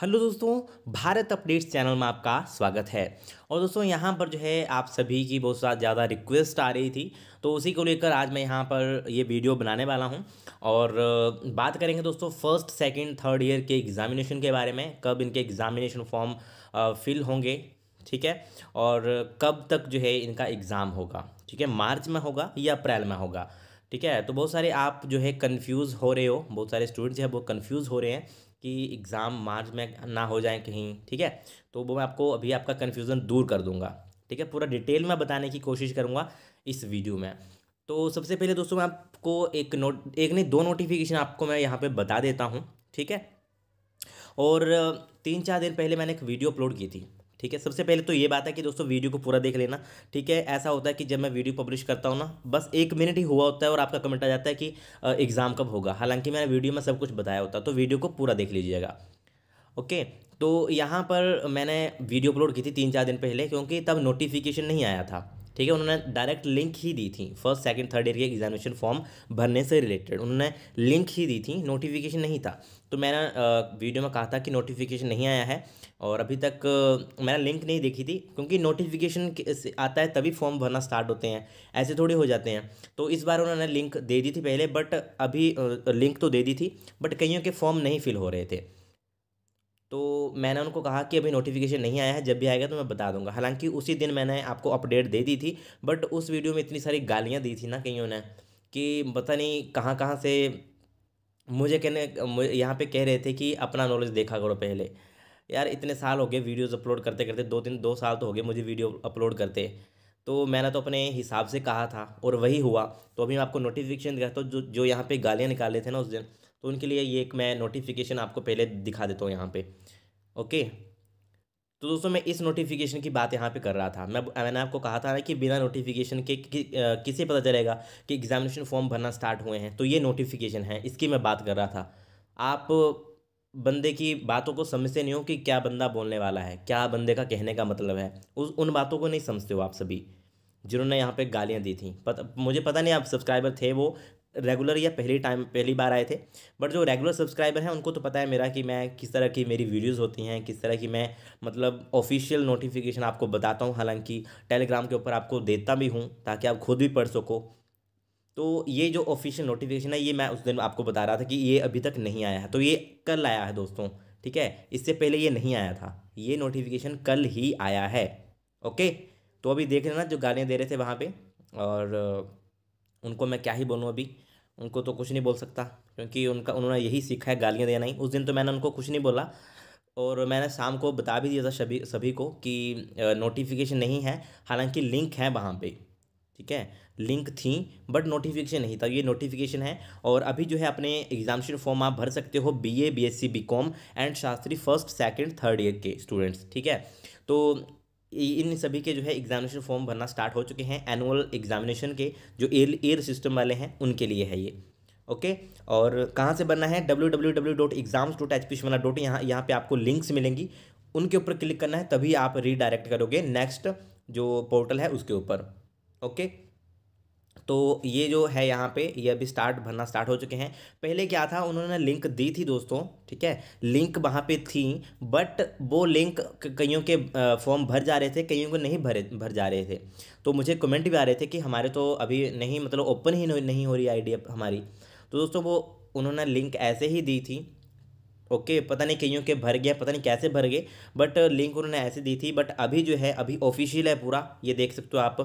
hello दोस्तों Bharat updates channel में आपका स्वागत है और दोस्तों यहाँ पर जो है आप सभी की बहुत ज़्यादा रिक्वेस्ट आ रही थी तो उसी को लेकर आज मैं यहाँ पर ये वीडियो बनाने वाला हूँ और बात करेंगे दोस्तों फर्स्ट सेकंड थर्ड ईयर के एग्ज़ामिनेशन के बारे में कब इनके एग्ज़ामिनेशन फॉर्म फिल होंगे ठीक है और कब तक जो है इनका एग्ज़ाम होगा ठीक है मार्च में होगा या अप्रैल में होगा ठीक है तो बहुत सारे आप जो है कंफ्यूज हो रहे हो बहुत सारे स्टूडेंट्स जो है वो कंफ्यूज हो रहे हैं कि एग्ज़ाम मार्च में ना हो जाए कहीं ठीक है तो वो मैं आपको अभी आपका कन्फ्यूज़न दूर कर दूँगा ठीक है पूरा डिटेल में बताने की कोशिश करूँगा इस वीडियो में तो सबसे पहले दोस्तों मैं आपको एक नोट एक नहीं दो नोटिफिकेशन आपको मैं यहाँ पर बता देता हूँ ठीक है और तीन चार दिन पहले मैंने एक वीडियो अपलोड की थी ठीक है सबसे पहले तो ये बात है कि दोस्तों वीडियो को पूरा देख लेना ठीक है ऐसा होता है कि जब मैं वीडियो पब्लिश करता हूँ ना बस एक मिनट ही हुआ होता है और आपका कमेंट आ जाता है कि एग्ज़ाम कब होगा हालांकि मैंने वीडियो में सब कुछ बताया होता तो वीडियो को पूरा देख लीजिएगा ओके तो यहाँ पर मैंने वीडियो अपलोड की थी तीन चार दिन पहले क्योंकि तब नोटिफिकेशन नहीं आया था ठीक है उन्होंने डायरेक्ट लिंक ही दी थी फर्स्ट सेकंड थर्ड ईयर के एग्जामिनेशन फॉर्म भरने से रिलेटेड उन्होंने लिंक ही दी थी नोटिफिकेशन नहीं था तो मैंने वीडियो में कहा था कि नोटिफिकेशन नहीं आया है और अभी तक मैंने लिंक नहीं देखी थी क्योंकि नोटिफिकेशन आता है तभी फॉर्म भरना स्टार्ट होते हैं ऐसे थोड़े हो जाते हैं तो इस बार उन्होंने लिंक दे दी थी पहले बट अभी लिंक तो दे दी थी बट कईयों के फॉर्म नहीं फिल हो रहे थे तो मैंने उनको कहा कि अभी नोटिफिकेशन नहीं आया है जब भी आएगा तो मैं बता दूंगा हालांकि उसी दिन मैंने आपको अपडेट दे दी थी बट उस वीडियो में इतनी सारी गालियाँ दी थी ना कईयों ने कि पता नहीं कहाँ कहाँ से मुझे कहने यहाँ पे कह रहे थे कि अपना नॉलेज देखा करो पहले यार इतने साल हो गए वीडियोस अपलोड करते करते दो तीन दो साल तो हो गए मुझे वीडियो अपलोड करते तो मैंने तो अपने हिसाब से कहा था और वही हुआ तो अभी मैं आपको नोटिफिकेशन दिखाता हूँ जो जो यहाँ पे गालियाँ निकाले थे ना उस दिन तो उनके लिए ये एक मैं नोटिफिकेशन आपको पहले दिखा देता हूँ यहाँ पर ओके तो दोस्तों मैं इस नोटिफिकेशन की बात यहाँ पे कर रहा था मैं मैंने आपको कहा था ना कि बिना नोटिफिकेशन के कि, किसे पता चलेगा कि एग्जामिनेशन फॉर्म भरना स्टार्ट हुए हैं तो ये नोटिफिकेशन है इसकी मैं बात कर रहा था आप बंदे की बातों को समझते नहीं हो कि क्या बंदा बोलने वाला है क्या बंदे का कहने का मतलब है उस उन बातों को नहीं समझते हो आप सभी जिन्होंने यहाँ पे गालियाँ दी थी पत, मुझे पता नहीं आप सब्सक्राइबर थे वो रेगुलर या पहली टाइम पहली बार आए थे बट जो रेगुलर सब्सक्राइबर हैं उनको तो पता है मेरा कि मैं किस तरह की मेरी वीडियोस होती हैं किस तरह की मैं मतलब ऑफिशियल नोटिफिकेशन आपको बताता हूँ हालांकि टेलीग्राम के ऊपर आपको देता भी हूँ ताकि आप खुद भी पढ़ सको तो ये जो ऑफिशियल नोटिफिकेशन है ये मैं उस दिन आपको बता रहा था कि ये अभी तक नहीं आया है तो ये कल आया है दोस्तों ठीक है इससे पहले ये नहीं आया था ये नोटिफिकेशन कल ही आया है ओके तो अभी देख लेना जो गालियाँ दे रहे थे वहाँ पर और उनको मैं क्या ही बोलूँ अभी उनको तो कुछ नहीं बोल सकता क्योंकि उनका उन्होंने यही सीखा है गालियाँ देना ही उस दिन तो मैंने उनको कुछ नहीं बोला और मैंने शाम को बता भी दिया था सभी सभी को कि नोटिफिकेशन नहीं है हालांकि लिंक है वहाँ पे ठीक है लिंक थी बट नोटिफिकेशन नहीं था ये नोटिफिकेशन है और अभी जो है अपने एग्जामेशन फॉर्म आप भर सकते हो BA BSc BCom and Shastri first second third year के स्टूडेंट्स ठीक है तो इन सभी के जो है एग्जामिनेशन फॉर्म भरना स्टार्ट हो चुके हैं एनुअल एग्जामिनेशन के जो एयर एयर सिस्टम वाले हैं उनके लिए है ये ओके और कहाँ से बनना है W W W dot exams dot H P Shimla dot यहाँ यहाँ पर आपको लिंक्स मिलेंगी उनके ऊपर क्लिक करना है तभी आप रीडायरेक्ट करोगे नेक्स्ट जो पोर्टल है उसके ऊपर ओके तो ये जो है यहाँ पे ये अभी स्टार्ट भरना स्टार्ट हो चुके हैं पहले क्या था उन्होंने लिंक दी थी दोस्तों ठीक है लिंक वहाँ पे थी बट वो लिंक कईयों के फॉर्म भर जा रहे थे कईयों के नहीं भरे भर जा रहे थे तो मुझे कमेंट भी आ रहे थे कि हमारे तो अभी नहीं मतलब ओपन ही नहीं हो रही आईडी हमारी तो दोस्तों वो उन्होंने लिंक ऐसे ही दी थी ओके okay, पता नहीं कईयों के भर गया पता नहीं कैसे भर गए बट लिंक उन्होंने ऐसे दी थी बट अभी जो है अभी ऑफिशियल है पूरा ये देख सकते हो आप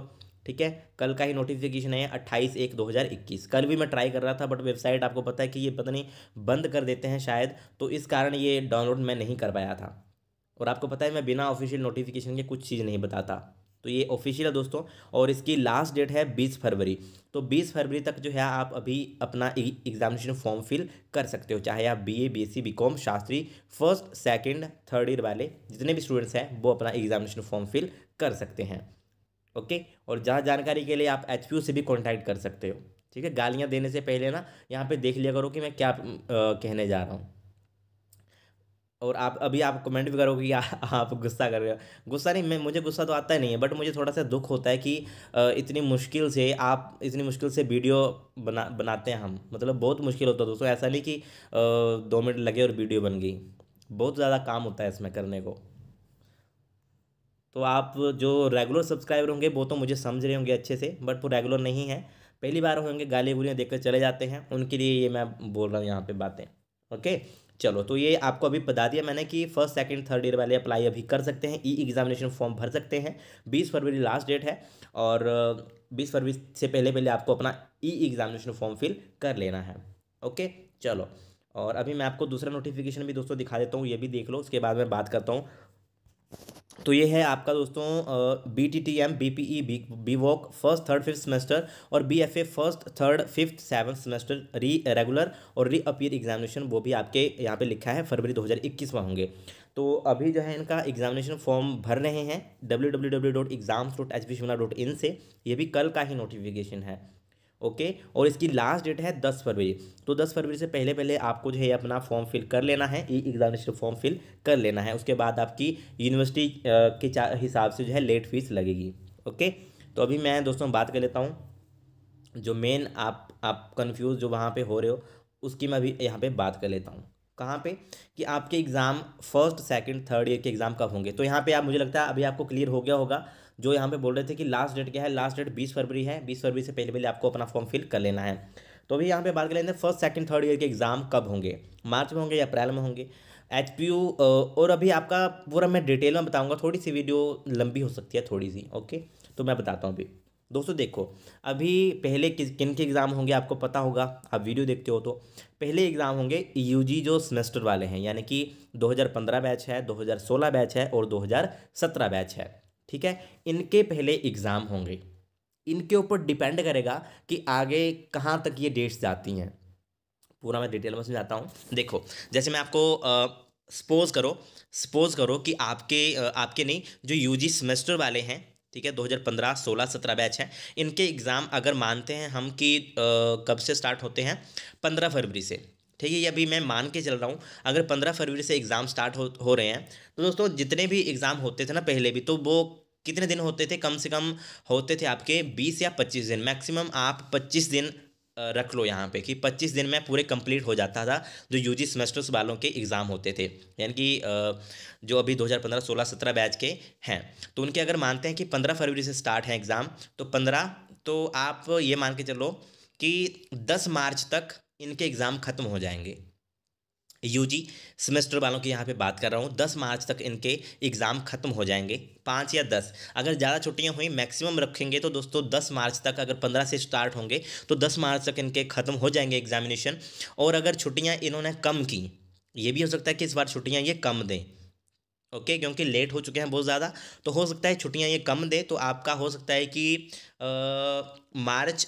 ठीक है कल का ही नोटिफिकेशन है अट्ठाईस एक दो हज़ार इक्कीस कल भी मैं ट्राई कर रहा था बट वेबसाइट आपको पता है कि ये पता नहीं बंद कर देते हैं शायद तो इस कारण ये डाउनलोड मैं नहीं कर पाया था और आपको पता है मैं बिना ऑफिशियल नोटिफिकेशन के कुछ चीज़ नहीं बताता तो ये ऑफिशियल है दोस्तों और इसकी लास्ट डेट है बीस फरवरी तो बीस फरवरी तक जो है आप अभी अपना एग्जामिनेशन फॉर्म फिल कर सकते हो चाहे आप B A B S C B com Shastri first second third year वाले जितने भी स्टूडेंट्स हैं वो अपना एग्जामिनेशन फॉर्म फिल कर सकते हैं ओके और जहाँ जानकारी के लिए आप एच से भी कॉन्टैक्ट कर सकते हो ठीक है गालियाँ देने से पहले ना यहाँ पर देख लिया करो कि मैं क्या कहने जा रहा हूँ और आप अभी आप कमेंट भी करोगे कि आप गुस्सा कर रहे हो गुस्सा नहीं मैं मुझे गुस्सा तो आता ही नहीं है बट मुझे थोड़ा सा दुख होता है कि इतनी मुश्किल से आप इतनी मुश्किल से वीडियो बना बनाते हैं हम मतलब बहुत मुश्किल होता है दोस्तों ऐसा नहीं कि दो मिनट लगे और वीडियो बन गई बहुत ज़्यादा काम होता है इसमें करने को तो आप जो रेगुलर सब्सक्राइबर होंगे वो तो मुझे समझ रहे होंगे अच्छे से बट वो रेगुलर नहीं है पहली बार होंगे गाली गुलियाँ देखकर चले जाते हैं उनके लिए ये मैं बोल रहा हूँ यहाँ पे बातें ओके चलो तो ये आपको अभी बता दिया मैंने कि फर्स्ट सेकंड थर्ड ईयर वाले अप्लाई अभी कर सकते हैं ई एग्जामिनेशन फॉर्म भर सकते हैं बीस फरवरी लास्ट डेट है और बीस फरवरी से पहले पहले आपको अपना ई एग्जामिनेशन फॉर्म फिल कर लेना है ओके चलो और अभी मैं आपको दूसरा नोटिफिकेशन भी दोस्तों दिखा देता हूँ ये भी देख लो उसके बाद मैं बात करता हूँ तो ये है आपका दोस्तों B T T M B P E B B voc first third fifth semester और B F A first third fifth seventh semester re regular और री अपीयर एग्जामिनेशन वो भी आपके यहाँ पे लिखा है फरवरी 2021 में होंगे तो अभी जो है इनका एग्जामिनेशन फॉर्म भर रहे हैं W W W dot exams dot H B Shimla dot in से ये भी कल का ही नोटिफिकेशन है ओके और इसकी लास्ट डेट है दस फरवरी तो दस फरवरी से पहले पहले आपको जो है अपना फॉर्म फिल कर लेना है ई एग्जामिनेशन फॉर्म फिल कर लेना है उसके बाद आपकी यूनिवर्सिटी के हिसाब से जो है लेट फीस लगेगी ओके तो अभी मैं दोस्तों बात कर लेता हूँ जो मेन आप आप कंफ्यूज जो वहाँ पे हो रहे हो उसकी मैं अभी यहाँ पे बात कर लेता हूँ कहाँ पे कि आपके exam first second third year के एग्ज़ाम कब होंगे तो यहाँ पे आप मुझे लगता है अभी आपको क्लियर हो गया होगा जो यहाँ पे बोल रहे थे कि लास्ट डेट क्या है लास्ट डेट बीस फरवरी है बीस फरवरी से पहले पहले आपको अपना फॉर्म फिल कर लेना है तो अभी यहाँ पे बात कर लेते हैं फर्स्ट सेकंड थर्ड ईयर के एग्ज़ाम कब होंगे मार्च में होंगे या अप्रैल में होंगे एच पी यू और अभी आपका पूरा मैं डिटेल में बताऊँगा थोड़ी सी वीडियो लंबी हो सकती है थोड़ी सी ओके तो मैं बताता हूँ अभी दोस्तों देखो अभी पहले किस किन के एग्ज़ाम होंगे आपको पता होगा आप वीडियो देखते हो तो पहले एग्ज़ाम होंगे यूजी जो सेमेस्टर वाले हैं यानी कि 2015 बैच है 2016 बैच है और 2017 बैच है ठीक है इनके पहले एग्ज़ाम होंगे इनके ऊपर डिपेंड करेगा कि आगे कहाँ तक ये डेट्स जाती हैं पूरा मैं डिटेल में समझाता हूँ देखो जैसे मैं आपको सपोज करो सपोज करो कि आपके आपके नहीं जो यूजी सेमेस्टर वाले हैं ठीक है 2015 16 17 बैच है इनके एग्ज़ाम अगर मानते हैं हम कि कब से स्टार्ट होते हैं 15 फरवरी से ठीक है ये अभी मैं मान के चल रहा हूँ अगर 15 फरवरी से एग्ज़ाम स्टार्ट हो हो रहे हैं तो दोस्तों जितने भी एग्ज़ाम होते थे ना पहले भी तो वो कितने दिन होते थे कम से कम होते थे आपके बीस या पच्चीस दिन मैक्सिमम आप पच्चीस दिन रख लो यहाँ पे कि 25 दिन में पूरे कंप्लीट हो जाता था जो यूजी सेमेस्टर्स वालों के एग्ज़ाम होते थे यानी कि जो अभी 2015 16 17 बैच के हैं तो उनके अगर मानते हैं कि 15 फरवरी से स्टार्ट हैं एग्ज़ाम तो 15 तो आप ये मान के चलो कि 10 मार्च तक इनके एग्ज़ाम ख़त्म हो जाएंगे यूजी सेमेस्टर वालों की यहाँ पे बात कर रहा हूँ दस मार्च तक इनके एग्ज़ाम ख़त्म हो जाएंगे पाँच या दस अगर ज़्यादा छुट्टियाँ हुई मैक्सिमम रखेंगे तो दोस्तों दस मार्च तक अगर पंद्रह से स्टार्ट होंगे तो दस मार्च तक इनके ख़त्म हो जाएंगे एग्जामिनेशन और अगर छुट्टियाँ इन्होंने कम की ये भी हो सकता है कि इस बार छुट्टियाँ ये कम दें ओके okay, क्योंकि लेट हो चुके हैं बहुत ज़्यादा तो हो सकता है छुट्टियाँ ये कम दें तो आपका हो सकता है कि आ, मार्च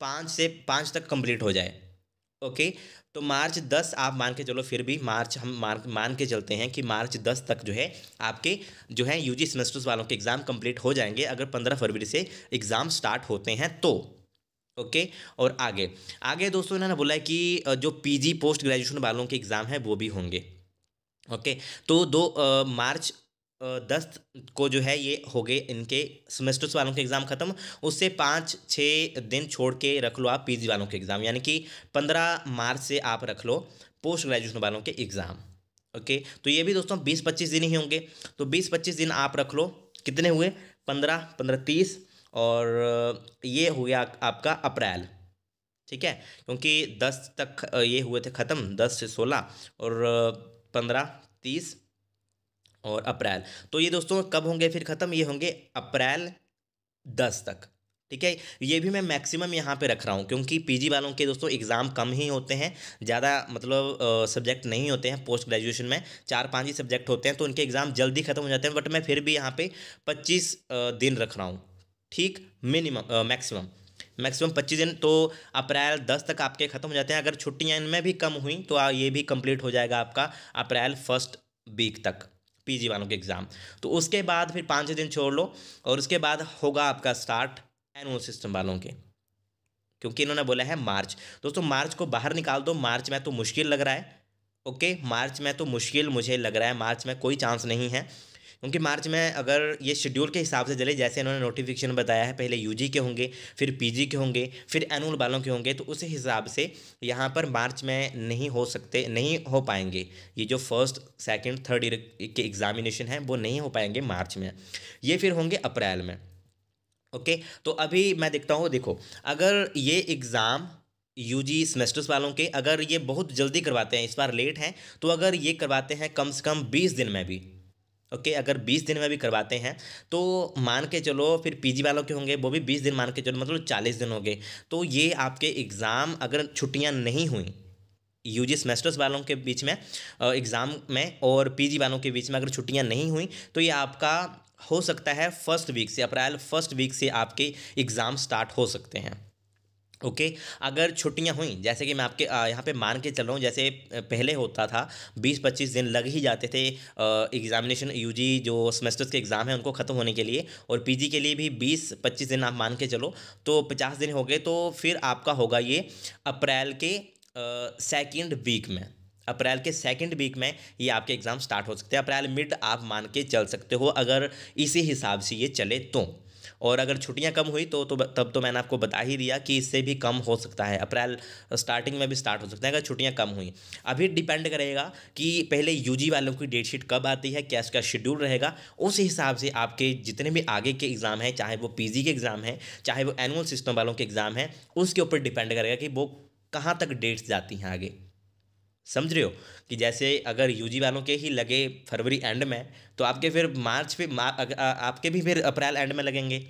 पाँच से पाँच तक कंप्लीट हो जाए ओके तो मार्च दस आप मान के चलो फिर भी मार्च हम मान मान के चलते हैं कि मार्च दस तक जो है आपके जो है यूजी सेमेस्टर्स वालों के एग्ज़ाम कंप्लीट हो जाएंगे अगर पंद्रह फरवरी से एग्ज़ाम स्टार्ट होते हैं तो ओके okay, और आगे आगे दोस्तों इन्होंने बोला है कि जो पीजी पोस्ट ग्रेजुएशन वालों के एग्ज़ाम है वो भी होंगे ओके okay, तो दो आ, मार्च दस को जो है ये हो गए इनके सेमेस्टर्स वालों के एग्ज़ाम ख़त्म उससे पाँच छः दिन छोड़ के रख लो आप पीजी वालों के एग्ज़ाम यानी कि पंद्रह मार्च से आप रख लो पोस्ट ग्रेजुएशन वालों के एग्ज़ाम ओके तो ये भी दोस्तों बीस पच्चीस दिन ही होंगे तो बीस पच्चीस दिन आप रख लो कितने हुए पंद्रह पंद्रह तीस और ये हो गया आपका अप्रैल ठीक है क्योंकि दस तक ये हुए थे ख़त्म दस से सोलह और पंद्रह तीस और अप्रैल तो ये दोस्तों कब होंगे फिर ख़त्म ये होंगे अप्रैल दस तक ठीक है ये भी मैं मैक्सिमम यहाँ पे रख रहा हूँ क्योंकि पीजी वालों के दोस्तों एग्ज़ाम कम ही होते हैं ज़्यादा मतलब सब्जेक्ट नहीं होते हैं पोस्ट ग्रेजुएशन में चार पांच ही सब्जेक्ट होते हैं तो उनके एग्ज़ाम जल्दी ख़त्म हो जाते हैं बट मैं फिर भी यहाँ पे पच्चीस दिन रख रहा हूँ ठीक मिनिमम मैक्सिमम मैक्सिमम पच्चीस दिन तो अप्रैल दस तक आपके ख़त्म हो जाते हैं अगर छुट्टियाँ इनमें भी कम हुई तो ये भी कम्प्लीट हो जाएगा आपका अप्रैल फर्स्ट वीक तक पीजी वालों के एग्ज़ाम तो उसके बाद फिर पाँच दिन छोड़ लो और उसके बाद होगा आपका स्टार्ट एनुअल सिस्टम वालों के क्योंकि इन्होंने बोला है मार्च दोस्तों मार्च को बाहर निकाल दो मार्च में तो मुश्किल लग रहा है ओके मार्च में तो मुश्किल मुझे लग रहा है मार्च में कोई चांस नहीं है क्योंकि मार्च में अगर ये शेड्यूल के हिसाब से चले जैसे इन्होंने नोटिफिकेशन बताया है पहले यू के होंगे फिर पी के होंगे फिर एनुअल वालों के होंगे तो उस हिसाब से यहाँ पर मार्च में नहीं हो सकते नहीं हो पाएंगे ये जो फर्स्ट सेकेंड थर्ड ईयर के एग्जामिनेशन हैं वो नहीं हो पाएंगे मार्च में ये फिर होंगे अप्रैल में ओके okay, तो अभी मैं देखता हूँ देखो अगर ये एग्ज़ाम यू जी सेमेस्टर्स वालों के अगर ये बहुत जल्दी करवाते हैं इस बार लेट हैं तो अगर ये करवाते हैं कम से कम बीस दिन में भी ओके okay, अगर बीस दिन में भी करवाते हैं तो मान के चलो फिर पीजी वालों के होंगे वो भी बीस दिन मान के चलो मतलब चालीस दिन हो गए तो ये आपके एग्ज़ाम अगर छुट्टियां नहीं हुई यूजी सेमेस्टर्स वालों के बीच में एग्ज़ाम में और पीजी वालों के बीच में अगर छुट्टियां नहीं हुई तो ये आपका हो सकता है फर्स्ट वीक से अप्रैल फर्स्ट वीक से आपके एग्ज़ाम स्टार्ट हो सकते हैं ओके okay, अगर छुट्टियां हुई जैसे कि मैं आपके यहाँ पे मान के चल रहा हूँ जैसे पहले होता था बीस पच्चीस दिन लग ही जाते थे एग्जामिनेशन यूजी जो सेमेस्टर्स के एग्ज़ाम हैं उनको ख़त्म होने के लिए और पीजी के लिए भी बीस पच्चीस दिन आप मान के चलो तो पचास दिन हो गए तो फिर आपका होगा ये अप्रैल के सेकेंड वीक में अप्रैल के सेकेंड वीक में ये आपके एग्ज़ाम स्टार्ट हो सकते हैं अप्रैल मिड आप मान के चल सकते हो अगर इसी हिसाब से ये चले तो और अगर छुट्टियाँ कम हुई तो, तो तब तो मैंने आपको बता ही दिया कि इससे भी कम हो सकता है अप्रैल स्टार्टिंग में भी स्टार्ट हो सकता है अगर छुट्टियाँ कम हुई अभी डिपेंड करेगा कि पहले यू वालों की डेट शीट कब आती है क्या इसका शेड्यूल रहेगा उस हिसाब से आपके जितने भी आगे के एग्ज़ाम हैं चाहे वो पी के एग्ज़ाम हैं चाहे वो एनुअल सिस्टम वालों के एग्ज़ाम हैं उसके ऊपर डिपेंड करेगा कि वो कहाँ तक डेट्स जाती हैं आगे समझ रहे हो कि जैसे अगर यूजी वालों के ही लगे फरवरी एंड में तो आपके फिर मार्च पे मार, आपके भी फिर अप्रैल एंड में लगेंगे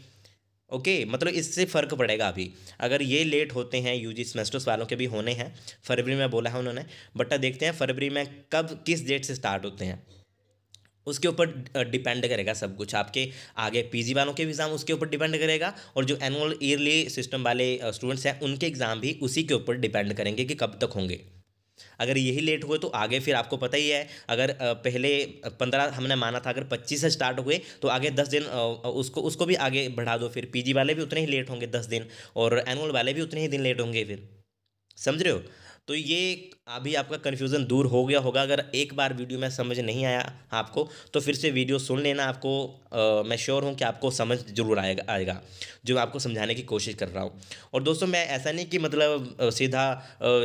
ओके okay, मतलब इससे फ़र्क पड़ेगा अभी अगर ये लेट होते हैं यूजी सेमेस्टर्स वालों के भी होने हैं फरवरी में बोला है उन्होंने बट देखते हैं फरवरी में कब किस डेट से स्टार्ट होते हैं उसके ऊपर डिपेंड करेगा सब कुछ आपके आगे पीजी वालों के भी एग्ज़ाम उसके ऊपर डिपेंड करेगा और जो एनुअल ईयरली सिस्टम वाले स्टूडेंट्स हैं उनके एग्ज़ाम भी उसी के ऊपर डिपेंड करेंगे कि कब तक होंगे अगर यही लेट हुए तो आगे फिर आपको पता ही है अगर पहले पंद्रह हमने माना था अगर पच्चीस से स्टार्ट हुए तो आगे दस दिन उसको उसको भी आगे बढ़ा दो फिर पीजी वाले भी उतने ही लेट होंगे दस दिन और एनुअल वाले भी उतने ही दिन लेट होंगे फिर समझ रहे हो तो ये अभी आपका कन्फ्यूज़न दूर हो गया होगा अगर एक बार वीडियो में समझ नहीं आया आपको तो फिर से वीडियो सुन लेना आपको आ, मैं श्योर हूँ कि आपको समझ जरूर आएगा आएगा जो मैं आपको समझाने की कोशिश कर रहा हूँ और दोस्तों मैं ऐसा नहीं कि मतलब सीधा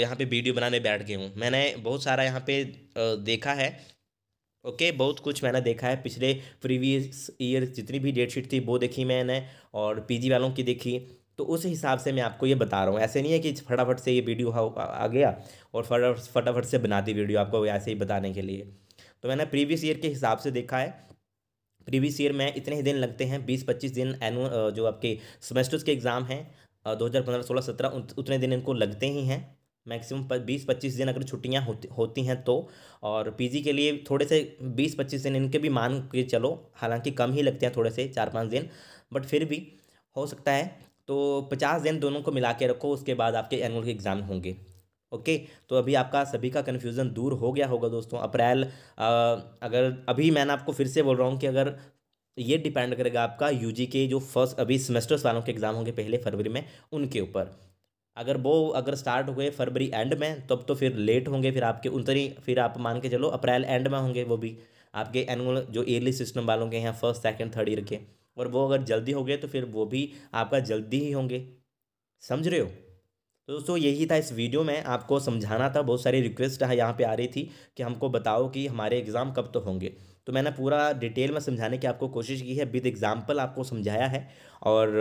यहाँ पे वीडियो बनाने बैठ गया हूँ मैंने बहुत सारा यहाँ पर देखा है ओके okay, बहुत कुछ मैंने देखा है पिछले प्रीवियस ईयर जितनी भी डेट शीट थी वो देखी मैंने और पीजी वालों की देखी तो उस हिसाब से मैं आपको ये बता रहा हूँ ऐसे नहीं है कि फटाफट से ये वीडियो आ गया और फटाफट फटाफट से बना दी वीडियो आपको ऐसे ही बताने के लिए तो मैंने प्रीवियस ईयर के हिसाब से देखा है प्रीवियस ईयर में इतने ही दिन लगते हैं बीस पच्चीस दिन एनुअल जो आपके सेमेस्टर्स के एग्ज़ाम हैं दो हज़ार पंद्रह सोलह सत्रह उतने दिन इनको लगते ही हैं मैक्सिमम बीस पच्चीस दिन अगर छुट्टियां होती होती हैं तो और पीजी के लिए थोड़े से बीस पच्चीस दिन इनके भी मान के चलो हालांकि कम ही लगते हैं थोड़े से चार पाँच दिन बट फिर भी हो सकता है तो पचास दिन दोनों को मिला के रखो उसके बाद आपके एनुअल के एग्ज़ाम होंगे ओके तो अभी आपका सभी का कन्फ्यूज़न दूर हो गया होगा दोस्तों अप्रैल अगर अभी मैंने आपको फिर से बोल रहा हूँ कि अगर ये डिपेंड करेगा आपका यूजी के जो फर्स्ट अभी सेमेस्टर्स वालों के एग्ज़ाम होंगे पहले फरवरी में उनके ऊपर अगर वो अगर स्टार्ट हुए फरवरी एंड में तब तो फिर लेट होंगे फिर आपके उतनी फिर आप मान के चलो अप्रैल एंड में होंगे वो भी आपके एनुअल जो एयरली सिस्टम वालों के हैं फर्स्ट सेकंड थर्ड ईयर के और वो अगर जल्दी हो गए तो फिर वो भी आपका जल्दी ही होंगे समझ रहे हो तो दोस्तों यही था इस वीडियो में आपको समझाना था बहुत सारी रिक्वेस्ट यहाँ पे आ रही थी कि हमको बताओ कि हमारे एग्ज़ाम कब तो होंगे तो मैंने पूरा डिटेल में समझाने की आपको कोशिश की है विद एग्ज़ाम्पल आपको समझाया है और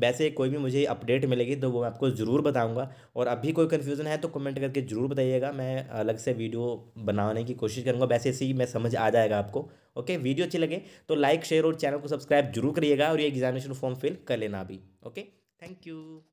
वैसे कोई भी मुझे अपडेट मिलेगी तो वो मैं आपको ज़रूर बताऊंगा और अभी कोई कन्फ्यूज़न है तो कमेंट करके ज़रूर बताइएगा मैं अलग से वीडियो बनाने की कोशिश करूँगा वैसे से ही मैं समझ आ जाएगा आपको ओके वीडियो अच्छी लगे तो लाइक शेयर और चैनल को सब्सक्राइब जरूर करिएगा और ये एग्जामिनेशन फॉर्म फिल कर लेना अभी ओके थैंक यू